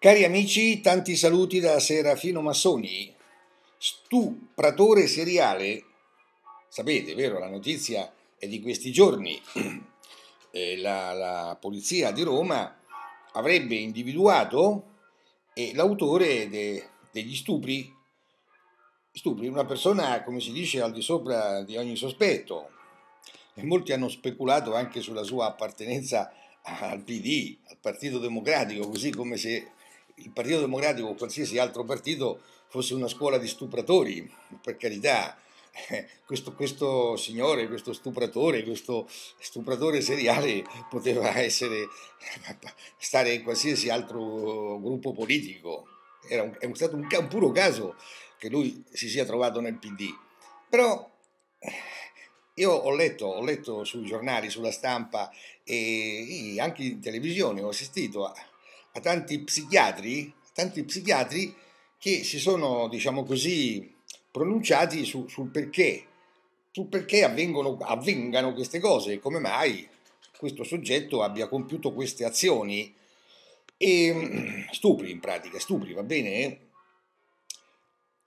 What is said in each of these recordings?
Cari amici, tanti saluti da Serafino Massoni, stupratore seriale. Sapete, vero, la notizia è di questi giorni. Eh, la, la polizia di Roma avrebbe individuato l'autore de, degli stupri, stupri, una persona, come si dice, al di sopra di ogni sospetto. E molti hanno speculato anche sulla sua appartenenza al PD, al Partito Democratico, così come se il Partito Democratico o qualsiasi altro partito fosse una scuola di stupratori, per carità. Eh, questo, questo, signore, questo stupratore, questo stupratore seriale poteva essere, stare in qualsiasi altro gruppo politico. Un, è stato un, un puro caso che lui si sia trovato nel PD. Però eh, io ho letto, ho letto sui giornali, sulla stampa e anche in televisione ho assistito a, a tanti psichiatri, a tanti psichiatri che si sono, diciamo così, pronunciati su, sul perché, sul perché avvengono, avvengano queste cose e come mai questo soggetto abbia compiuto queste azioni e stupri in pratica, stupri, va bene?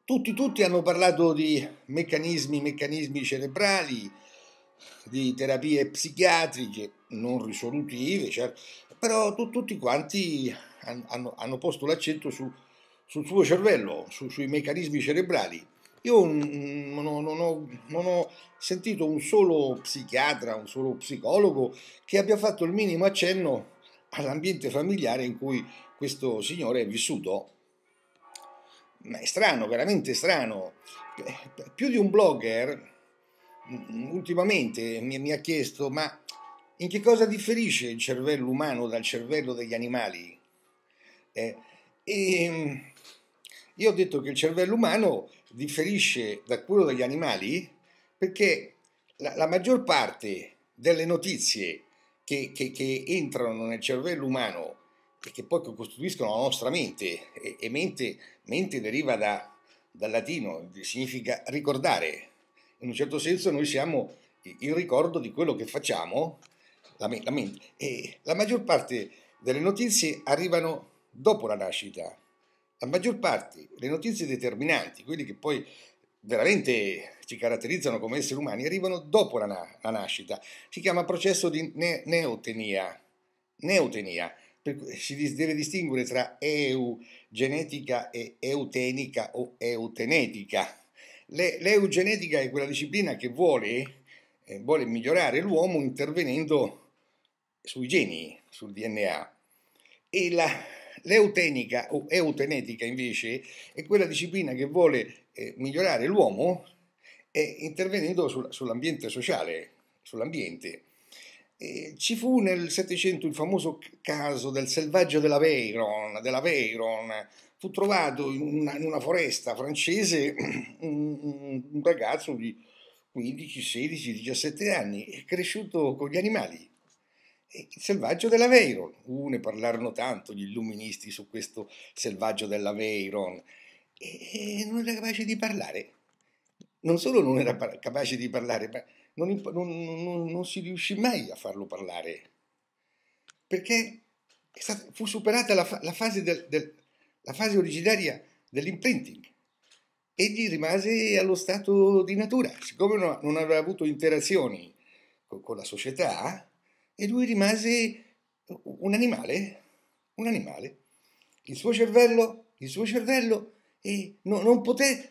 Tutti, tutti hanno parlato di meccanismi, meccanismi cerebrali, di terapie psichiatriche, non risolutive, certo, però tu, tutti quanti hanno, hanno, posto l'accento su, sul suo cervello, su, sui meccanismi cerebrali. Io non ho, non, ho, non ho, sentito un solo psichiatra, un solo psicologo che abbia fatto il minimo accenno all'ambiente familiare in cui questo signore è vissuto. Ma è strano, veramente strano. Più di un blogger ultimamente mi, mi ha chiesto, ma in che cosa differisce il cervello umano dal cervello degli animali? Eh, e, ehm, io ho detto che il cervello umano differisce da quello degli animali perché la, la maggior parte delle notizie che, che, che, entrano nel cervello umano e che poi costituiscono la nostra mente, e, e mente, mente, deriva da, dal latino, significa ricordare. In un certo senso noi siamo il ricordo di quello che facciamo la, la mente. E la maggior parte delle notizie arrivano dopo la nascita. La maggior parte, le notizie determinanti, quelle che poi veramente ci caratterizzano come esseri umani, arrivano dopo la, na la nascita. Si chiama processo di ne neotenia. Neotenia. Si deve distinguere tra eugenetica e eutenica o eutenetica. l'eugenetica è quella disciplina che vuole, eh, vuole migliorare l'uomo intervenendo sui geni, sul DNA. E la, l'eutenica o eutenetica invece è quella disciplina che vuole eh, migliorare l'uomo eh, intervenendo sul, sull'ambiente sociale, sull'ambiente. Eh, ci fu nel Settecento il famoso caso del selvaggio dell'Aveyron, dell'Aveyron. fu trovato in una, in una foresta francese un, un ragazzo di 15, 16, 17 anni, cresciuto con gli animali il selvaggio dell'Aveiron. Uh, ne parlarono tanto gli illuministi su questo selvaggio dell'Aveiron e, e non era capace di parlare. Non solo non era capace di parlare, ma non, non, non, non, si riuscì mai a farlo parlare perché stata, fu superata la, la, fase del, del, la fase originaria dell'imprinting egli rimase allo stato di natura, siccome non aveva avuto interazioni con la società, e lui rimase un animale, un animale. Il suo cervello, il suo cervello eh, no, non poté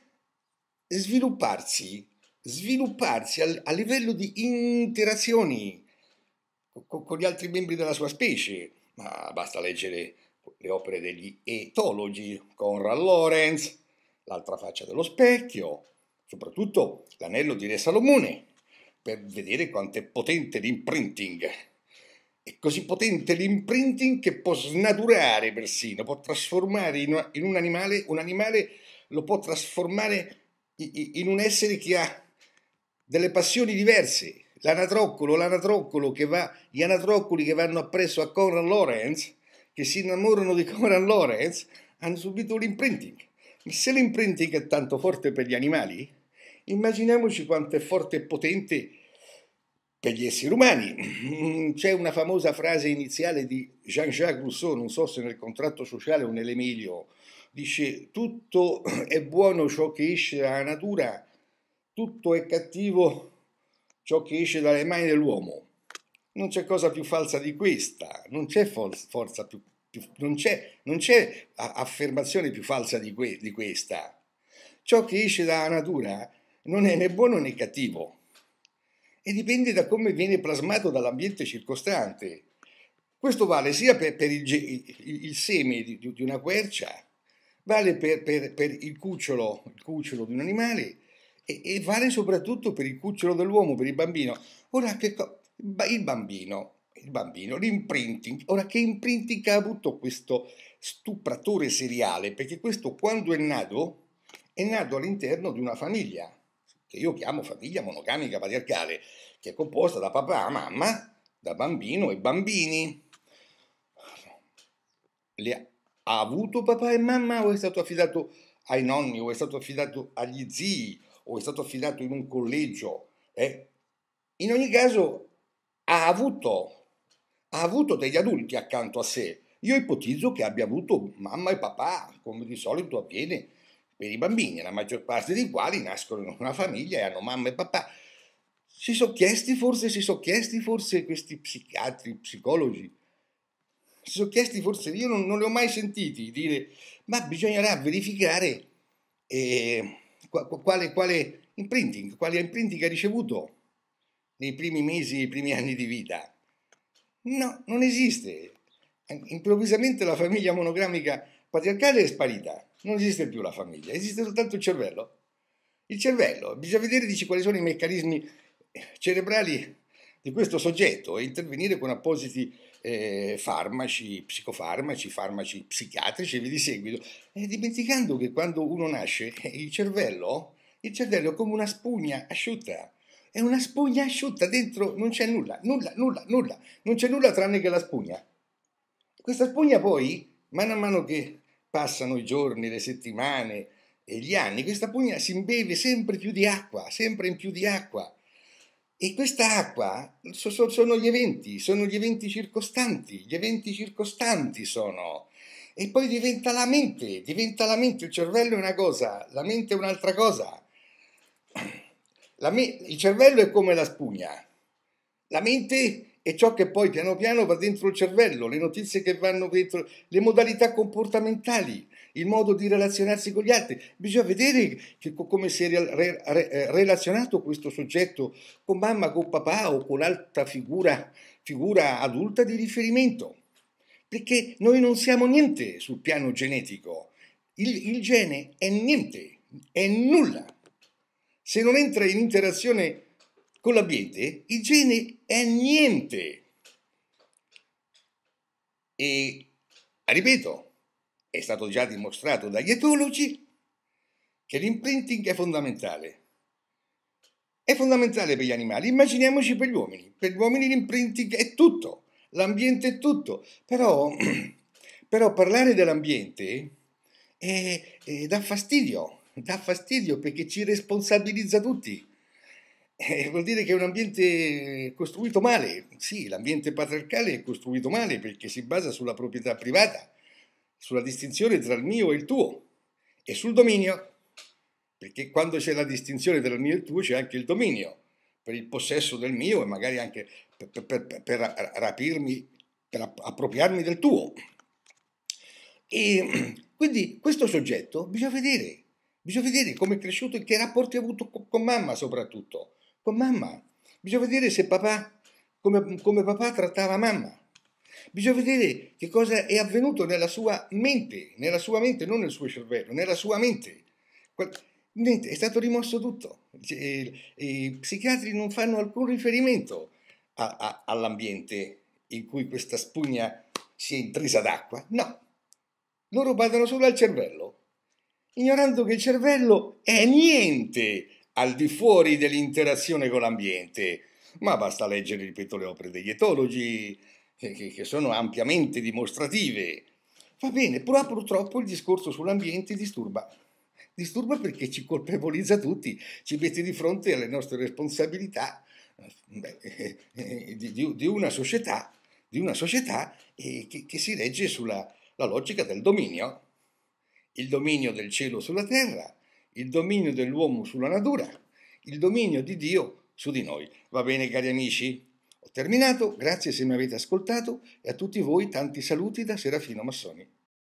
svilupparsi, svilupparsi a, a livello di interazioni con, con gli altri membri della sua specie, ma basta leggere le opere degli etologi, Conrad Lorenz, L'altra faccia dello specchio, soprattutto l'anello di Re Salomone, per vedere quanto è potente l'imprinting è così potente l'imprinting che può snaturare persino, può trasformare in, una, in un animale, un animale lo può trasformare in, un essere che ha delle passioni diverse. L'anatroccolo, l'anatroccolo che va, gli anatroccoli che vanno appresso a Conrad Lorenz, che si innamorano di Conrad Lorenz, hanno subito l'imprinting. Ma se l'imprinting è tanto forte per gli animali, immaginiamoci quanto è forte e potente per gli esseri umani. C'è una famosa frase iniziale di Jean-Jacques Rousseau, non so se nel contratto sociale o nell'Emilio, dice tutto è buono ciò che esce dalla natura, tutto è cattivo ciò che esce dalle mani dell'uomo. Non c'è cosa più falsa di questa, non c'è forza più, più non, c'è, non c'è, affermazione più falsa di, que, di questa. Ciò che esce dalla natura non è né buono né cattivo e dipende da come viene plasmato dall'ambiente circostante. Questo vale sia per, per il, il, il, seme di, di, una quercia, vale per, per, per il, cucciolo, il, cucciolo, di un animale e, e, vale soprattutto per il cucciolo dell'uomo, per il bambino. Ora, che co- il bambino, il bambino, l'imprinting. Ora, che imprinting ha avuto questo stupratore seriale? Perché questo, quando è nato, è nato all'interno di una famiglia che io chiamo famiglia monogamica patriarcale, che è composta da papà, mamma, da bambino e bambini. Le ha avuto papà e mamma o è stato affidato ai nonni o è stato affidato agli zii o è stato affidato in un collegio? Eh? In ogni caso ha avuto, ha avuto degli adulti accanto a sé. Io ipotizzo che abbia avuto mamma e papà, come di solito avviene per i bambini, la maggior parte dei quali nascono in una famiglia e hanno mamma e papà. Si sono chiesti forse, si sono chiesti forse questi psichiatri, psicologi, si sono chiesti forse, io non, non li ho mai sentiti dire, ma bisognerà verificare eh, quale, quale imprinting, quale imprinting ha ricevuto nei primi mesi, nei primi anni di vita. No, non esiste. Improvvisamente la famiglia monogramica patriarcale è sparita. Non esiste più la famiglia, esiste soltanto il cervello. Il cervello, bisogna vedere dice, quali sono i meccanismi eh, cerebrali di questo soggetto e intervenire con appositi eh, farmaci, psicofarmaci, farmaci psichiatrici e via di seguito, e eh, dimenticando che quando uno nasce eh, il cervello, il cervello è come una spugna asciutta, è una spugna asciutta, dentro non c'è nulla, nulla, nulla, nulla, non c'è nulla tranne che la spugna. Questa spugna poi, mano a mano che Passano i giorni, le settimane e gli anni, questa pugna si imbeve sempre più di acqua, sempre in più di acqua. E questa acqua so, so, sono gli eventi, sono gli eventi circostanti, gli eventi circostanti sono. E poi diventa la mente, diventa la mente, il cervello è una cosa, la mente è un'altra cosa. Me- il cervello è come la spugna, la mente e ciò che poi piano piano va dentro il cervello, le notizie che vanno dentro, le modalità comportamentali, il modo di relazionarsi con gli altri. Bisogna vedere che, come si è re, re, eh, relazionato questo soggetto con mamma, con papà o con altra figura, figura adulta di riferimento. Perché noi non siamo niente sul piano genetico. Il, il gene è niente, è nulla. Se non entra in interazione con l'ambiente, igiene è niente. E, ah, ripeto, è stato già dimostrato dagli etologi che l'imprinting è fondamentale. È fondamentale per gli animali, immaginiamoci per gli uomini. Per gli uomini l'imprinting è tutto, l'ambiente è tutto. Però, però parlare dell'ambiente è, è, dà fastidio, dà fastidio perché ci responsabilizza tutti eh, vuol dire che è un ambiente costruito male. Sì, l'ambiente patriarcale è costruito male perché si basa sulla proprietà privata, sulla distinzione tra il mio e il tuo e sul dominio. Perché quando c'è la distinzione tra il mio e il tuo c'è anche il dominio per il possesso del mio e magari anche per, per, per, per rapirmi, per appropriarmi del tuo. E quindi questo soggetto bisogna vedere, bisogna vedere come è cresciuto e che rapporti ha avuto con mamma soprattutto, con mamma. Bisogna vedere se papà, come, come papà trattava mamma. Bisogna vedere che cosa è avvenuto nella sua mente, nella sua mente, non nel suo cervello, nella sua mente. Niente, è stato rimosso tutto. I psichiatri non fanno alcun riferimento all'ambiente in cui questa spugna si è intrisa d'acqua. No, loro badano solo al cervello, ignorando che il cervello è niente al di fuori dell'interazione con l'ambiente, ma basta leggere, ripeto, le opere degli etologi, eh, che, sono ampiamente dimostrative. Va bene, però purtroppo il discorso sull'ambiente disturba. Disturba perché ci colpevolizza tutti, ci mette di fronte alle nostre responsabilità beh, eh, di, di, una società, di una società eh, che, che, si legge sulla logica del dominio. Il dominio del cielo sulla terra, il dominio dell'uomo sulla natura, il dominio di Dio su di noi. Va bene cari amici? Ho terminato, grazie se mi avete ascoltato e a tutti voi tanti saluti da Serafino Massoni.